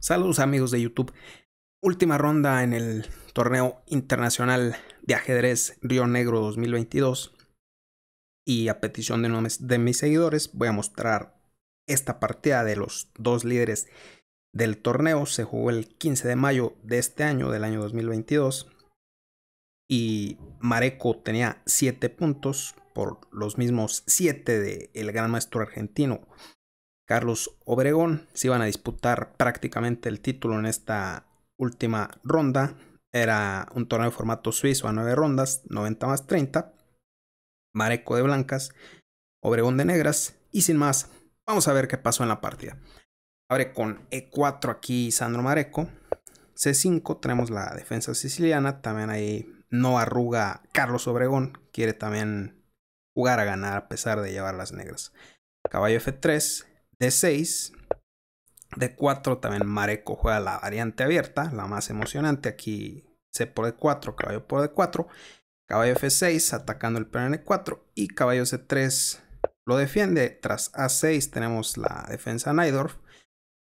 Saludos amigos de YouTube. Última ronda en el torneo internacional de ajedrez Río Negro 2022. Y a petición de, de mis seguidores voy a mostrar esta partida de los dos líderes del torneo. Se jugó el 15 de mayo de este año, del año 2022. Y Mareco tenía 7 puntos por los mismos 7 del gran maestro argentino Carlos Obregón se iban a disputar prácticamente el título en esta última ronda. Era un torneo de formato suizo a 9 rondas, 90 más 30. Mareco de blancas, Obregón de negras. Y sin más, vamos a ver qué pasó en la partida. Abre con E4 aquí Sandro Mareco. C5 tenemos la defensa siciliana. También ahí no arruga Carlos Obregón. Quiere también jugar a ganar a pesar de llevar las negras. Caballo F3, d 6. d 4 también Mareco juega la variante abierta, la más emocionante. Aquí C por D4, caballo por D4. Caballo F6 atacando el peón 4 y caballo C3 lo defiende. Tras A6 tenemos la defensa Neidorf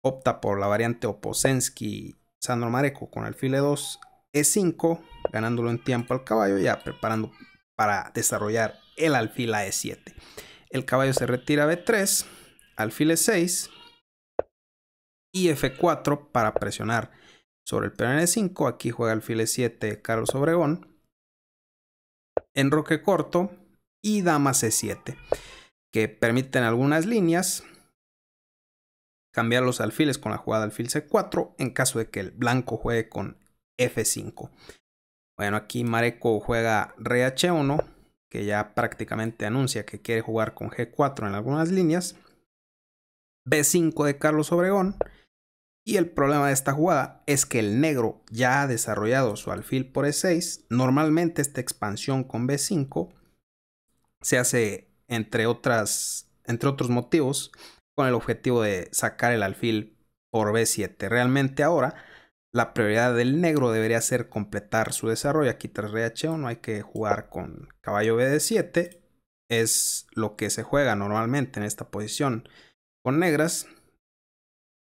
Opta por la variante Oposensky Sandro Mareco con alfil E2, E5, ganándolo en tiempo al caballo, ya preparando para desarrollar el alfil a E7. El caballo se retira B3 alfile 6 y F4 para presionar sobre el peón e 5 Aquí juega alfile 7 Carlos Obregón. Enroque corto y dama C7, que permiten algunas líneas cambiar los alfiles con la jugada alfil C4 en caso de que el blanco juegue con F5. Bueno, aquí Mareco juega re 1 que ya prácticamente anuncia que quiere jugar con G4 en algunas líneas. B5 de Carlos Obregón. Y el problema de esta jugada es que el negro ya ha desarrollado su alfil por E6. Normalmente esta expansión con B5 se hace entre, otras, entre otros motivos con el objetivo de sacar el alfil por B7. Realmente ahora la prioridad del negro debería ser completar su desarrollo. Aquí tras RH1 hay que jugar con caballo BD7. Es lo que se juega normalmente en esta posición con negras.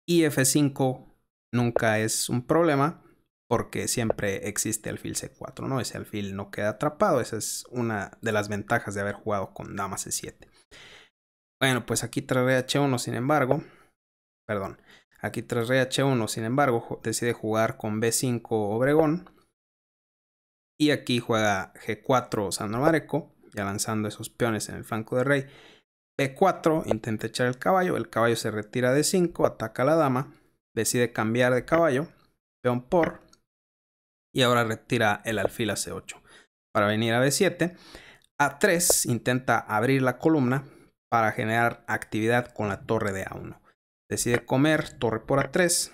Y F5 nunca es un problema porque siempre existe alfil C4, ¿no? Ese alfil no queda atrapado, esa es una de las ventajas de haber jugado con dama C7. Bueno, pues aquí tras Re H1, sin embargo, perdón, aquí tras Re H1, sin embargo, decide jugar con B5 Obregón. Y aquí juega G4 San Mareco, ya lanzando esos peones en el flanco de rey. B4, intenta echar el caballo, el caballo se retira de 5, ataca a la dama, decide cambiar de caballo, peón por, y ahora retira el alfil a C8. Para venir a B7, A3 intenta abrir la columna para generar actividad con la torre de A1. Decide comer torre por A3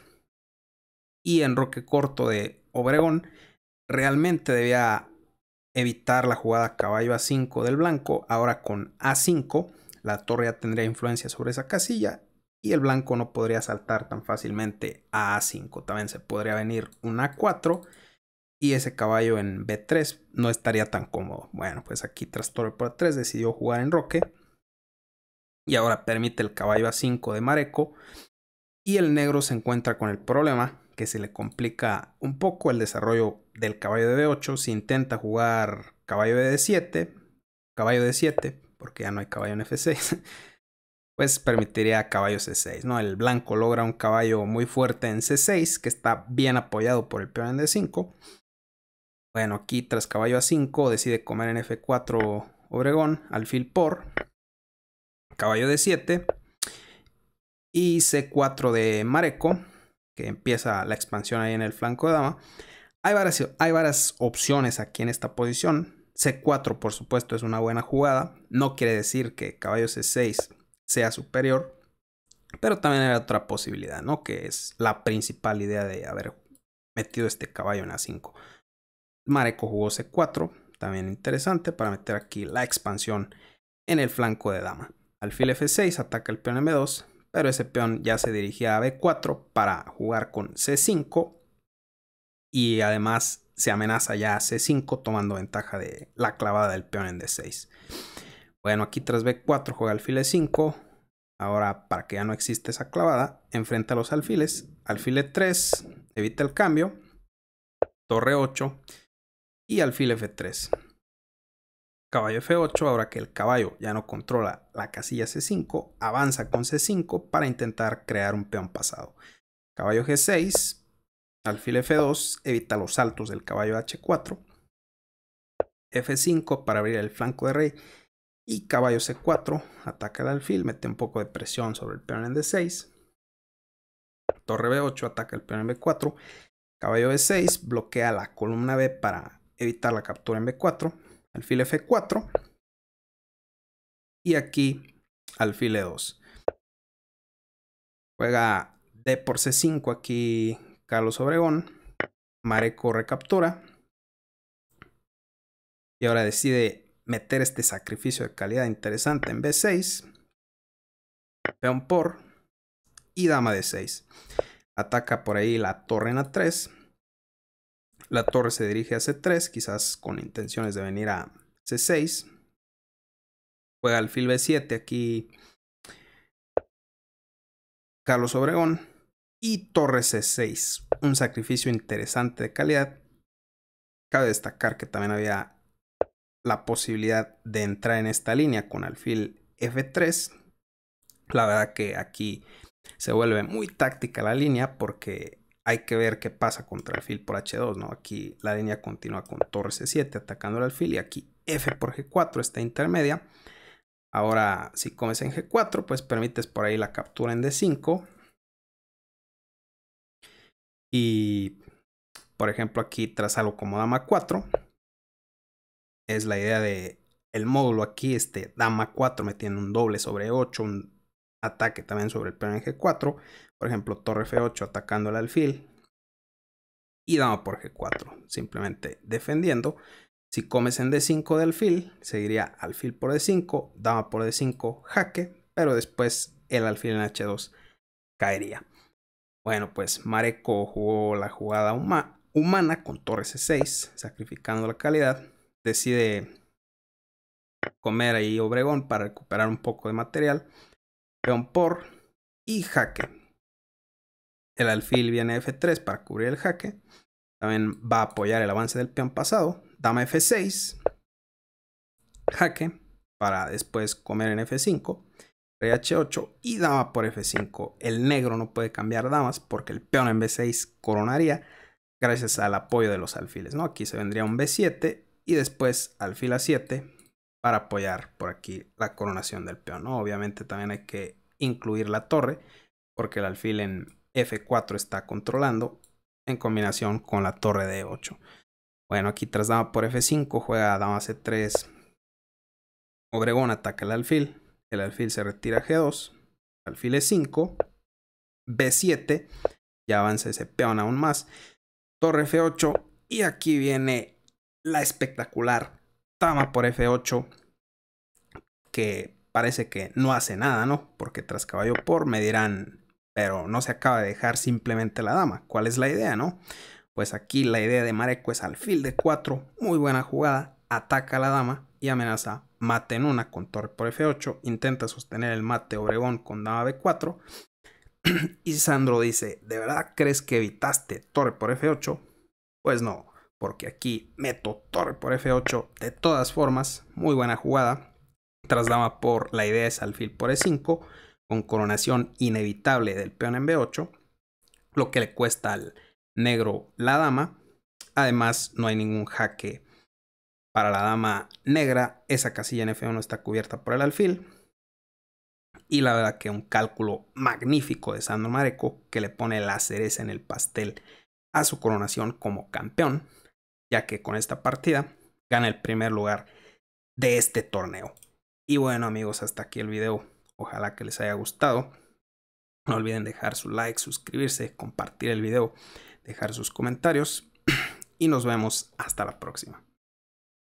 y enroque corto de Obregón. Realmente debía evitar la jugada caballo A5 del blanco, ahora con A5 la torre ya tendría influencia sobre esa casilla y el blanco no podría saltar tan fácilmente a A5. También se podría venir un A4 y ese caballo en B3 no estaría tan cómodo. Bueno, pues aquí tras torre por A3 decidió jugar en roque y ahora permite el caballo A5 de Mareco y el negro se encuentra con el problema que se le complica un poco el desarrollo del caballo de B8 si intenta jugar caballo de D7, caballo de 7 porque ya no hay caballo en F6, pues permitiría caballo C6, ¿no? El blanco logra un caballo muy fuerte en C6, que está bien apoyado por el peón en D5. Bueno, aquí tras caballo A5 decide comer en F4 Obregón, alfil por, caballo D7 y C4 de Mareco, que empieza la expansión ahí en el flanco de dama. Hay varias, hay varias opciones aquí en esta posición. C4, por supuesto, es una buena jugada. No quiere decir que caballo C6 sea superior. Pero también hay otra posibilidad, ¿no? Que es la principal idea de haber metido este caballo en A5. Mareco jugó C4, también interesante para meter aquí la expansión en el flanco de dama. Alfil F6 ataca el peón M2, pero ese peón ya se dirigía a B4 para jugar con C5 y además se amenaza ya a C5 tomando ventaja de la clavada del peón en D6. Bueno, aquí tras B4 juega alfil E5. Ahora, para que ya no existe esa clavada, enfrenta a los alfiles. Alfil 3 e evita el cambio. Torre 8 y alfil F3. Caballo F8, ahora que el caballo ya no controla la casilla C5, avanza con C5 para intentar crear un peón pasado. Caballo G6, Alfil F2 evita los saltos del caballo H4. F5 para abrir el flanco de rey. Y caballo C4 ataca el alfil, mete un poco de presión sobre el peón en D6. Torre B8 ataca el peón en B4. Caballo B6 bloquea la columna B para evitar la captura en B4. Alfil F4. Y aquí alfil E2. Juega D por C5 aquí Carlos Obregón, Mareco recaptura. y ahora decide meter este sacrificio de calidad interesante en B6, peón por y dama de 6. Ataca por ahí la torre en A3. La torre se dirige a C3, quizás con intenciones de venir a C6. Juega alfil B7 aquí Carlos Obregón y torre C6. E un sacrificio interesante de calidad. Cabe destacar que también había la posibilidad de entrar en esta línea con alfil F3. La verdad que aquí se vuelve muy táctica la línea porque hay que ver qué pasa contra alfil por H2, ¿no? Aquí la línea continúa con torre C7 e atacando el alfil y aquí F por G4 está intermedia. Ahora, si comes en G4, pues permites por ahí la captura en D5 y, por ejemplo, aquí tras algo como dama 4, es la idea de el módulo aquí, este dama 4 metiendo un doble sobre 8, un ataque también sobre el peón en G4, por ejemplo, torre F8 atacando el alfil y dama por G4, simplemente defendiendo. Si comes en D5 de alfil, seguiría alfil por D5, dama por D5, jaque, pero después el alfil en H2 caería. Bueno, pues Mareco jugó la jugada humana con torre C6, e sacrificando la calidad. Decide comer ahí Obregón para recuperar un poco de material. Peón por y jaque. El alfil viene F3 para cubrir el jaque. También va a apoyar el avance del peón pasado. Dama F6. Jaque para después comer en F5. H8 y dama por F5. El negro no puede cambiar damas porque el peón en B6 coronaría gracias al apoyo de los alfiles. ¿no? Aquí se vendría un B7 y después alfil A7 para apoyar por aquí la coronación del peón. Obviamente también hay que incluir la torre porque el alfil en F4 está controlando en combinación con la torre de 8 Bueno, aquí tras dama por F5 juega dama C3. Obregón ataca el alfil el alfil se retira G2, alfil E5, B7, ya avanza ese peón aún más, torre F8 y aquí viene la espectacular dama por F8 que parece que no hace nada, ¿no? Porque tras caballo por me dirán, pero no se acaba de dejar simplemente la dama. ¿Cuál es la idea, no? Pues aquí la idea de Mareco es alfil de 4, muy buena jugada, ataca a la dama y amenaza mate en una con torre por f8, intenta sostener el mate Obregón con dama b4 y Sandro dice, ¿de verdad crees que evitaste torre por f8? Pues no, porque aquí meto torre por f8 de todas formas, muy buena jugada, tras dama por la idea es alfil por e5, con coronación inevitable del peón en b8, lo que le cuesta al negro la dama, además no hay ningún jaque para la dama negra, esa casilla en F1 está cubierta por el alfil. Y la verdad que un cálculo magnífico de Sandro Mareco que le pone la cereza en el pastel a su coronación como campeón, ya que con esta partida gana el primer lugar de este torneo. Y bueno amigos, hasta aquí el video. Ojalá que les haya gustado. No olviden dejar su like, suscribirse, compartir el video, dejar sus comentarios y nos vemos hasta la próxima.